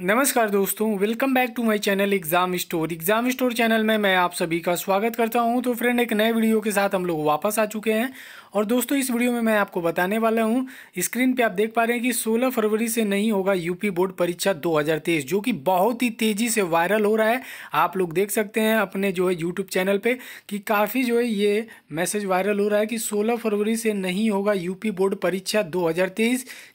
नमस्कार दोस्तों welcome back to my channel exam store exam store channel में मैं आप सभी का स्वागत करता हूं तो फ्रेंड एक नए वीडियो के साथ हम लोग वापस आ चुके हैं और दोस्तों इस वीडियो में मैं आपको बताने वाला हूं स्क्रीन पे आप देख पा रहे हैं कि 16 फरवरी से नहीं होगा यूपी बोर्ड परीक्षा दो जो कि बहुत ही तेज़ी से वायरल हो रहा है आप लोग देख सकते हैं अपने जो है यूट्यूब चैनल पर कि काफ़ी जो है ये मैसेज वायरल हो रहा है कि सोलह फरवरी से नहीं होगा यूपी बोर्ड परीक्षा दो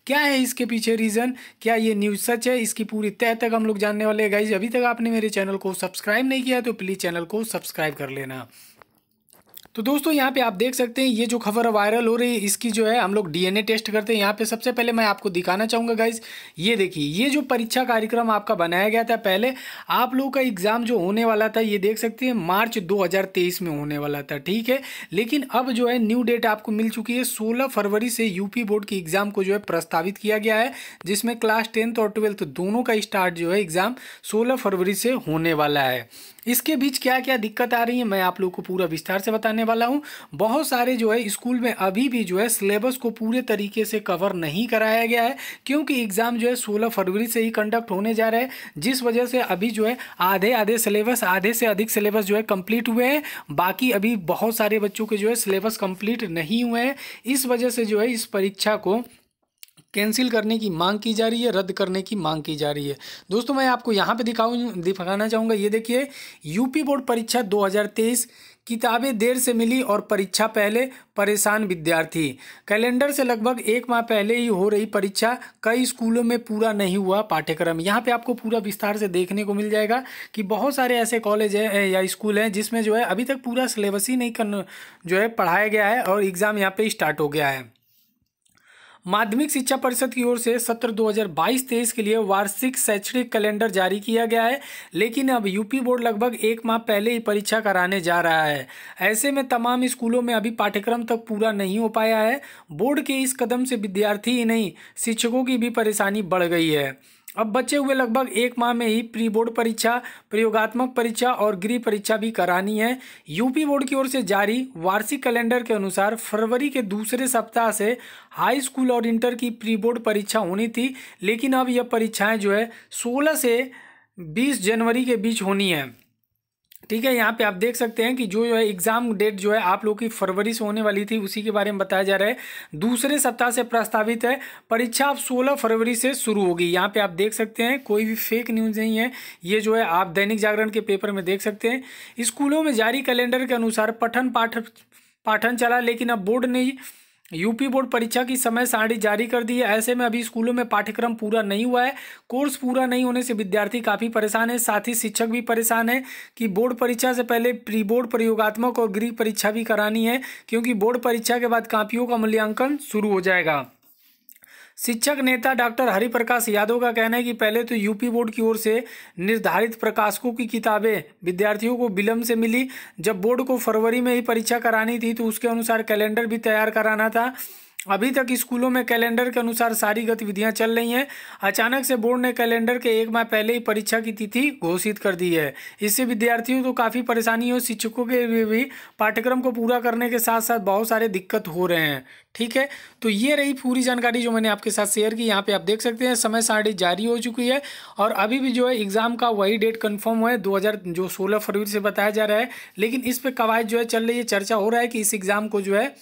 क्या है इसके पीछे रीज़न क्या ये न्यूज़ सच है इसकी पूरी कितने तक हम लोग जानने वाले गाइज अभी तक आपने मेरे चैनल को सब्सक्राइब नहीं किया तो प्लीज़ चैनल को सब्सक्राइब कर लेना तो दोस्तों यहाँ पे आप देख सकते हैं ये जो खबर वायरल हो रही है इसकी जो है हम लोग डीएनए टेस्ट करते हैं यहाँ पे सबसे पहले मैं आपको दिखाना चाहूँगा गाइज ये देखिए ये जो परीक्षा कार्यक्रम आपका बनाया गया था पहले आप लोगों का एग्ज़ाम जो होने वाला था ये देख सकते हैं मार्च 2023 में होने वाला था ठीक है लेकिन अब जो है न्यू डेट आपको मिल चुकी है सोलह फरवरी से यूपी बोर्ड की एग्ज़ाम को जो है प्रस्तावित किया गया है जिसमें क्लास टेंथ और ट्वेल्थ दोनों का स्टार्ट जो है एग्ज़ाम सोलह फरवरी से होने वाला है इसके बीच क्या क्या दिक्कत आ रही है मैं आप लोग को पूरा विस्तार से बताने करने वाला हूँ बहुत सारे जो है स्कूल में अभी भी जो है सिलेबस को पूरे तरीके से कवर नहीं कराया गया है क्योंकि एग्ज़ाम जो है सोलह फरवरी से ही कंडक्ट होने जा रहे हैं जिस वजह से अभी जो है आधे आधे सिलेबस आधे से अधिक सिलेबस जो है कंप्लीट हुए हैं बाकी अभी बहुत सारे बच्चों के जो है सिलेबस कंप्लीट नहीं हुए हैं इस वजह से जो है इस परीक्षा को कैंसिल करने की मांग की जा रही है रद्द करने की मांग की जा रही है दोस्तों मैं आपको यहाँ पे दिखाऊँ दिखाना चाहूँगा ये देखिए यूपी बोर्ड परीक्षा 2023 किताबें देर से मिली और परीक्षा पहले परेशान विद्यार्थी कैलेंडर से लगभग एक माह पहले ही हो रही परीक्षा कई स्कूलों में पूरा नहीं हुआ पाठ्यक्रम यहाँ पे आपको पूरा विस्तार से देखने को मिल जाएगा कि बहुत सारे ऐसे कॉलेज हैं या स्कूल हैं जिसमें जो है अभी तक पूरा सिलेबस ही नहीं कर जो है पढ़ाया गया है और एग्ज़ाम यहाँ पर स्टार्ट हो गया है माध्यमिक शिक्षा परिषद की ओर से सत्र 2022-23 के लिए वार्षिक शैक्षणिक कैलेंडर जारी किया गया है लेकिन अब यूपी बोर्ड लगभग एक माह पहले ही परीक्षा कराने जा रहा है ऐसे में तमाम स्कूलों में अभी पाठ्यक्रम तक पूरा नहीं हो पाया है बोर्ड के इस कदम से विद्यार्थी ही नहीं शिक्षकों की भी परेशानी बढ़ गई है अब बचे हुए लगभग एक माह में ही प्री बोर्ड परीक्षा प्रयोगात्मक परीक्षा और गृह परीक्षा भी करानी है यूपी बोर्ड की ओर से जारी वार्षिक कैलेंडर के अनुसार फरवरी के दूसरे सप्ताह से हाई स्कूल और इंटर की प्री बोर्ड परीक्षा होनी थी लेकिन अब यह परीक्षाएं जो है सोलह से बीस जनवरी के बीच होनी है ठीक है यहाँ पे आप देख सकते हैं कि जो जो है एग्ज़ाम डेट जो है आप लोग की फरवरी से होने वाली थी उसी के बारे में बताया जा रहा है दूसरे सप्ताह से प्रस्तावित है परीक्षा अब 16 फरवरी से शुरू होगी यहाँ पे आप देख सकते हैं कोई भी फेक न्यूज़ नहीं है ये जो है आप दैनिक जागरण के पेपर में देख सकते हैं स्कूलों में जारी कैलेंडर के अनुसार पठन पाठ पाठन चला लेकिन अब बोर्ड ने यूपी बोर्ड परीक्षा की समय सारणी जारी कर दी है ऐसे में अभी स्कूलों में पाठ्यक्रम पूरा नहीं हुआ है कोर्स पूरा नहीं होने से विद्यार्थी काफ़ी परेशान है साथ ही शिक्षक भी परेशान है कि बोर्ड परीक्षा से पहले प्री बोर्ड प्रयोगात्मक और गृह परीक्षा भी करानी है क्योंकि बोर्ड परीक्षा के बाद कापियों का मूल्यांकन शुरू हो जाएगा शिक्षक नेता डॉक्टर हरिप्रकाश यादव का कहना है कि पहले तो यूपी बोर्ड की ओर से निर्धारित प्रकाशकों की किताबें विद्यार्थियों को विलम्ब से मिली जब बोर्ड को फरवरी में ही परीक्षा करानी थी तो उसके अनुसार कैलेंडर भी तैयार कराना था अभी तक स्कूलों में कैलेंडर के अनुसार सारी गतिविधियां चल रही हैं अचानक से बोर्ड ने कैलेंडर के एक माह पहले ही परीक्षा की तिथि घोषित कर दी है इससे विद्यार्थियों को तो काफ़ी परेशानी और शिक्षकों के लिए भी पाठ्यक्रम को पूरा करने के साथ साथ बहुत सारे दिक्कत हो रहे हैं ठीक है तो ये रही पूरी जानकारी जो मैंने आपके साथ शेयर की यहाँ पे आप देख सकते हैं समय सारणी जारी हो चुकी है और अभी भी जो है एग्ज़ाम का वही डेट कन्फर्म हुआ है दो जो सोलह फरवरी से बताया जा रहा है लेकिन इस पर कवायद जो है चल रही है चर्चा हो रहा है कि इस एग्ज़ाम को जो है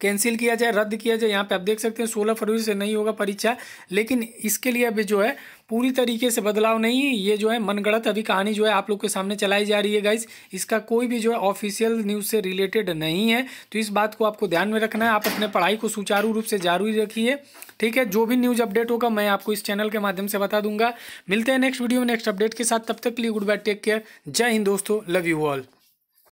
कैंसिल किया जाए रद्द किया जाए यहाँ पे आप देख सकते हैं सोलह फरवरी से नहीं होगा परीक्षा लेकिन इसके लिए अभी जो है पूरी तरीके से बदलाव नहीं है ये जो है मनगढ़ंत अभी कहानी जो है आप लोग के सामने चलाई जा रही है गाइज इसका कोई भी जो है ऑफिशियल न्यूज़ से रिलेटेड नहीं है तो इस बात को आपको ध्यान में रखना है आप अपने पढ़ाई को सुचारू रूप से जारी रखिए ठीक है जो भी न्यूज़ अपडेट होगा मैं आपको इस चैनल के माध्यम से बता दूंगा मिलते हैं नेक्स्ट वीडियो में नेक्स्ट अपडेट के साथ तब तक के लिए गुड बाय टेक केयर जय हिंद दोस्तों लव यू ऑल